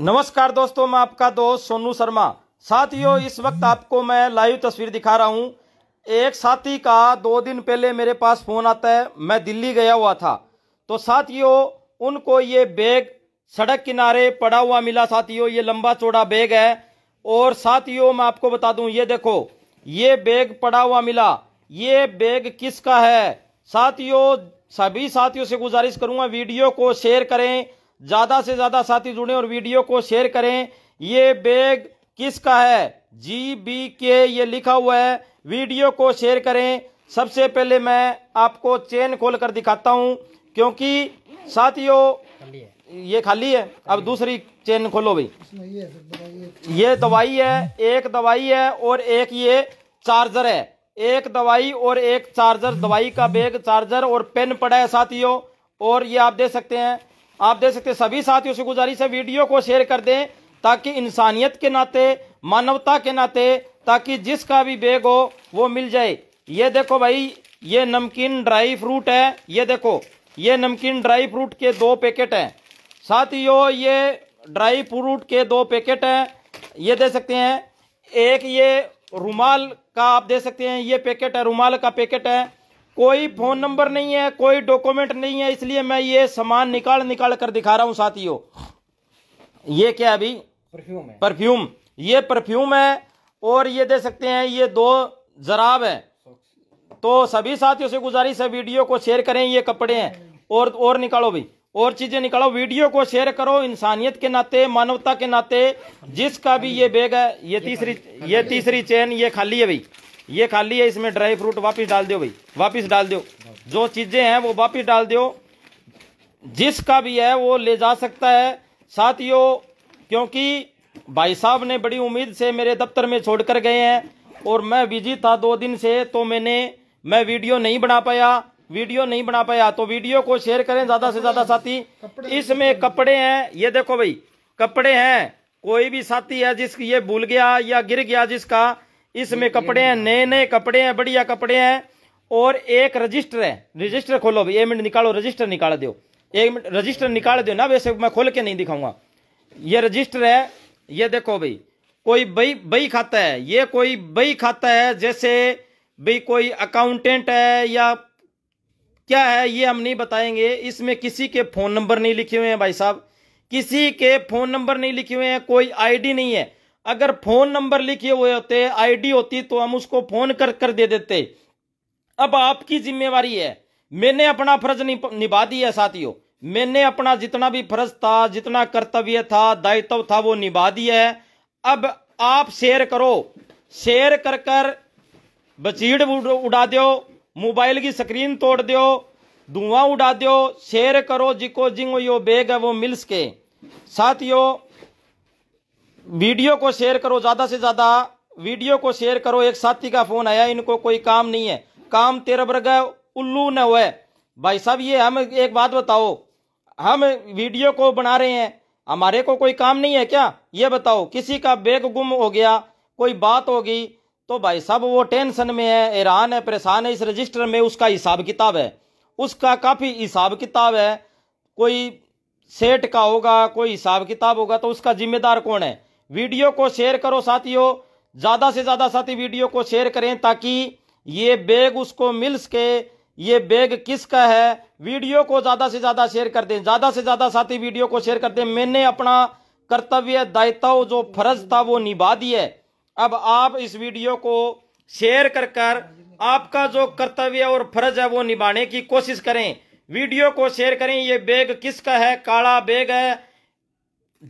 नमस्कार दोस्तों मैं आपका दोस्त सोनू शर्मा साथियों इस वक्त आपको मैं लाइव तस्वीर दिखा रहा हूं एक साथी का दो दिन पहले मेरे पास फ़ोन आता है मैं दिल्ली गया हुआ था तो साथियों उनको ये बैग सड़क किनारे पड़ा हुआ मिला साथियों ये लंबा चौड़ा बैग है और साथियों मैं आपको बता दूं ये देखो ये बैग पड़ा हुआ मिला ये बैग किसका है साथियों सभी साथियों से गुजारिश करूंगा वीडियो को शेयर करें ज़्यादा से ज़्यादा साथी जुड़े और वीडियो को शेयर करें ये बैग किसका है जी बी के ये लिखा हुआ है वीडियो को शेयर करें सबसे पहले मैं आपको चेन खोल कर दिखाता हूँ क्योंकि साथियों ये खाली है अब दूसरी चेन खोलो भाई ये दवाई है एक दवाई है और एक ये चार्जर है एक दवाई और एक चार्जर दवाई का बैग चार्जर और पेन पड़ा है साथियों और ये आप देख सकते हैं आप देख सकते सभी साथियों से गुजारिश है वीडियो को शेयर कर दें ताकि इंसानियत के नाते मानवता के नाते ताकि जिसका भी बैग हो वो मिल जाए ये देखो भाई ये नमकीन ड्राई फ्रूट है ये देखो ये नमकीन ड्राई फ्रूट के दो पैकेट हैं साथियों ये ड्राई फ्रूट के दो पैकेट हैं ये दे सकते हैं एक ये रुमाल का आप दे सकते हैं ये पैकेट है रुमाल का पैकेट है कोई फोन नंबर नहीं है कोई डॉक्यूमेंट नहीं है इसलिए मैं ये सामान निकाल निकाल कर दिखा रहा हूं साथियों ये क्या अभी परफ्यूम है परफ्यूम ये परफ्यूम है और ये दे सकते हैं ये दो जराब है तो सभी साथियों से गुजारिश है वीडियो को शेयर करें ये कपड़े हैं और और निकालो भाई और चीजें निकालो वीडियो को शेयर करो इंसानियत के नाते मानवता के नाते जिसका भी ये बैग है ये तीसरी ये तीसरी चेन ये खाली है भाई ये खाली है इसमें ड्राई फ्रूट वापस डाल दो भाई वापस डाल दो जो चीज़ें हैं वो वापस डाल दो जिसका भी है वो ले जा सकता है साथियों क्योंकि भाई साहब ने बड़ी उम्मीद से मेरे दफ्तर में छोड़कर गए हैं और मैं बिजी था दो दिन से तो मैंने मैं वीडियो नहीं बना पाया वीडियो नहीं बना पाया तो वीडियो को शेयर करें ज़्यादा से ज़्यादा साथी इसमें कपड़े हैं ये देखो भाई कपड़े हैं कोई भी साथी है जिस ये भूल गया या गिर गया जिसका इसमें कपड़े हैं नए नए कपड़े हैं बढ़िया कपड़े हैं और एक रजिस्टर है रजिस्टर खोलो भाई एक मिनट निकालो रजिस्टर निकाल दो एक मिनट रजिस्टर निकाल दो ना वैसे मैं खोल के नहीं दिखाऊंगा ये रजिस्टर है ये देखो भाई कोई बई बई खाता है ये कोई बई खाता है जैसे भाई कोई अकाउंटेंट है या क्या है ये हम नहीं बताएंगे इसमें किसी के फोन नंबर नहीं लिखे हुए हैं भाई साहब किसी के फोन नंबर नहीं लिखे हुए हैं कोई आईडी नहीं है अगर फोन नंबर लिखे हुए होते आईडी होती तो हम उसको फोन कर कर दे देते अब आपकी जिम्मेवारी है मैंने अपना फर्ज निभा दिया साथियों मैंने अपना जितना भी फर्ज था जितना कर्तव्य था दायित्व था वो निभा दिया है अब आप शेयर करो शेयर कर कर बचीड़ उड़ा दो मोबाइल की स्क्रीन तोड़ दो धुआं उड़ा दो शेयर करो जिको जिंग यो बेग है वो मिल सके साथियों वीडियो को शेयर करो ज़्यादा से ज़्यादा वीडियो को शेयर करो एक साथी का फ़ोन आया इनको कोई काम नहीं है काम तेरा वर्ग उल्लू न हुए भाई साहब ये हम एक बात बताओ हम वीडियो को बना रहे हैं हमारे को कोई काम नहीं है क्या ये बताओ किसी का बैग गुम हो गया कोई बात होगी तो भाई साहब वो टेंशन में है हैरान है परेशान है इस रजिस्टर में उसका हिसाब किताब है उसका काफ़ी हिसाब किताब है कोई सेठ का होगा कोई हिसाब किताब होगा तो उसका जिम्मेदार कौन है वीडियो को शेयर करो साथियों ज़्यादा से ज़्यादा साथी वीडियो को शेयर करें ताकि ये बैग उसको मिल सके ये बैग किसका है वीडियो को ज़्यादा से ज़्यादा शेयर कर दें ज़्यादा से ज़्यादा साथी वीडियो को शेयर कर दें मैंने अपना कर्तव्य दायित्व जो फर्ज था वो निभा दिया अब आप इस वीडियो को शेयर कर कर आपका जो कर्तव्य और फर्ज है वो निभाने की कोशिश करें वीडियो को शेयर करें ये बैग किसका है काला बैग है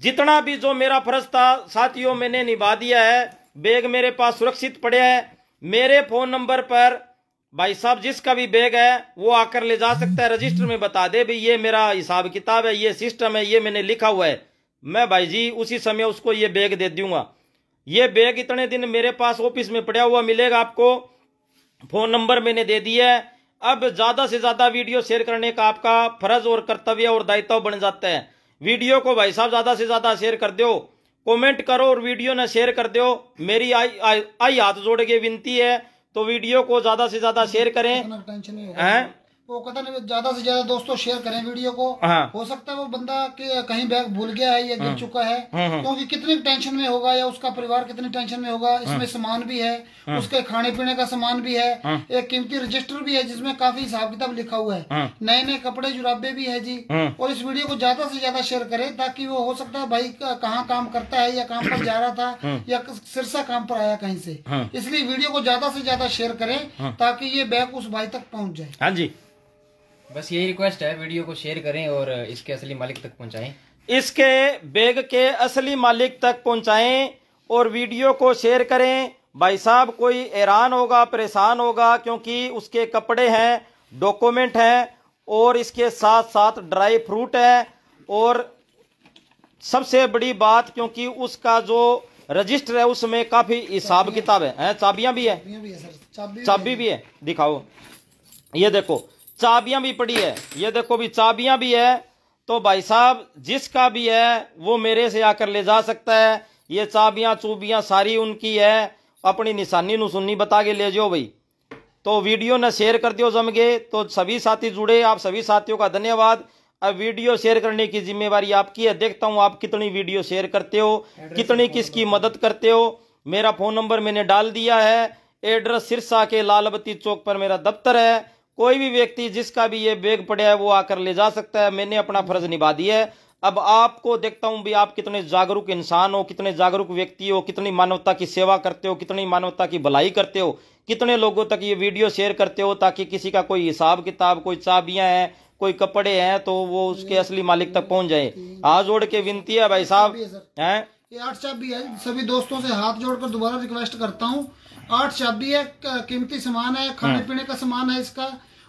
जितना भी जो मेरा फर्ज था साथियों मैंने निभा दिया है बैग मेरे पास सुरक्षित पड़े है मेरे फोन नंबर पर भाई साहब जिसका भी बैग है वो आकर ले जा सकता है रजिस्टर में बता दे भाई ये मेरा हिसाब किताब है ये सिस्टम है ये मैंने लिखा हुआ है मैं भाई जी उसी समय उसको ये बैग दे दूंगा ये बैग इतने दिन मेरे पास ऑफिस में पड़ा हुआ मिलेगा आपको फोन नंबर मैंने दे दिया है अब ज़्यादा से ज़्यादा वीडियो शेयर करने का आपका फर्ज और कर्तव्य और दायित्व बन जाता है वीडियो को भाई साहब ज़्यादा से ज़्यादा शेयर कर दो कमेंट करो और वीडियो ना शेयर कर दो मेरी आई आई हाथ जोड़ के विनती है तो वीडियो को ज़्यादा से ज़्यादा शेयर करें है वो नहीं ज्यादा से ज्यादा दोस्तों शेयर करें वीडियो को हाँ। हो सकता है वो बंदा के कहीं बैग भूल गया है या गिर हाँ। चुका है हाँ, हाँ। क्योंकि कितने टेंशन में होगा या उसका परिवार कितने टेंशन में होगा इसमें हाँ। सामान भी है हाँ। उसके खाने पीने का सामान भी है हाँ। एक कीमती रजिस्टर भी है जिसमें काफी हिसाब किताब लिखा हुआ है हाँ। नए नए कपड़े जुराबे भी है जी हाँ। और इस वीडियो को ज्यादा से ज्यादा शेयर करे ताकि वो हो सकता है भाई कहाँ काम करता है या काम पर जा रहा था या सिरसा काम पर आया कहीं से इसलिए वीडियो को ज्यादा से ज्यादा शेयर करे ताकि ये बैग उस भाई तक पहुँच जाए हाँ जी बस यही रिक्वेस्ट है वीडियो को शेयर करें और इसके असली मालिक तक पहुंचाएं इसके बैग के असली मालिक तक पहुंचाएं और वीडियो को शेयर करें भाई साहब कोई हैरान होगा परेशान होगा क्योंकि उसके कपड़े हैं डॉक्यूमेंट हैं और इसके साथ साथ ड्राई फ्रूट है और सबसे बड़ी बात क्योंकि उसका जो रजिस्टर है उसमें काफी हिसाब किताब है, है चाबियां भी है चाबी भी है दिखाओ ये देखो चाबियां भी पड़ी है ये देखो भी चाबियां भी है तो भाई साहब जिसका भी है वो मेरे से आकर ले जा सकता है ये चाबियां चूबियां सारी उनकी है अपनी निशानी नुसुन्नी बता के ले जाओ भाई तो वीडियो न शेयर कर दियो जम गए तो सभी साथी जुड़े आप सभी साथियों का धन्यवाद अब वीडियो शेयर करने की जिम्मेवारी आपकी है देखता हूँ आप कितनी वीडियो शेयर करते हो कितनी किसकी मदद करते हो मेरा फ़ोन नंबर मैंने डाल दिया है एड्रेस सिरसा के लालबती चौक पर मेरा दफ्तर है कोई भी व्यक्ति जिसका भी ये बैग पड़ा है वो आकर ले जा सकता है मैंने अपना फर्ज निभा दिया है अब आपको देखता हूं भी आप कितने जागरूक इंसान हो कितने जागरूक व्यक्ति हो कितनी मानवता की सेवा करते हो कितनी मानवता की भलाई करते हो कितने लोगों तक ये वीडियो शेयर करते हो ताकि किसी का कोई हिसाब किताब कोई चाबियां हैं कोई कपड़े हैं तो वो उसके असली मालिक तक पहुंच जाए हाथ जोड़ के विनती है भाई साहब है ये आठ चाबी है सभी दोस्तों से हाथ जोड़कर दोबारा रिक्वेस्ट करता हूँ आठ चाबी है कीमती सामान है खाने हम्म। पीने का सामान है इसका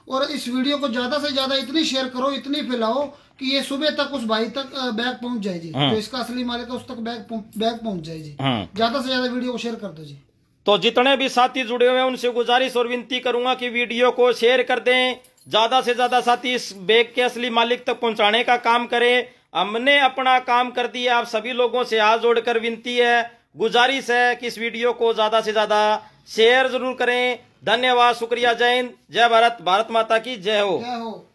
और इस वीडियो को ज़्यादा से ज़्यादा इतनी शेयर करो इतनी फैलाओ कि ये सुबह तक उस भाई तक बैग पहुंच जाए जी हाँ। तो इसका असली मालिक है उस तक बैग बैग पहुंच जाए जी हाँ। ज़्यादा से ज़्यादा वीडियो को शेयर कर दो जी तो जितने भी साथी जुड़े हुए हैं उनसे गुजारिश और विनती करूंगा कि वीडियो को शेयर कर दें ज़्यादा से ज़्यादा साथी इस बैग के असली मालिक तक पहुंचाने का काम करें हमने अपना काम कर दिया आप सभी लोगों से हाथ जोड़कर विनती है गुजारिश है कि इस वीडियो को ज़्यादा से ज़्यादा शेयर ज़रूर करें धन्यवाद शुक्रिया जय हिंद जय भारत भारत माता की जय हो जय हो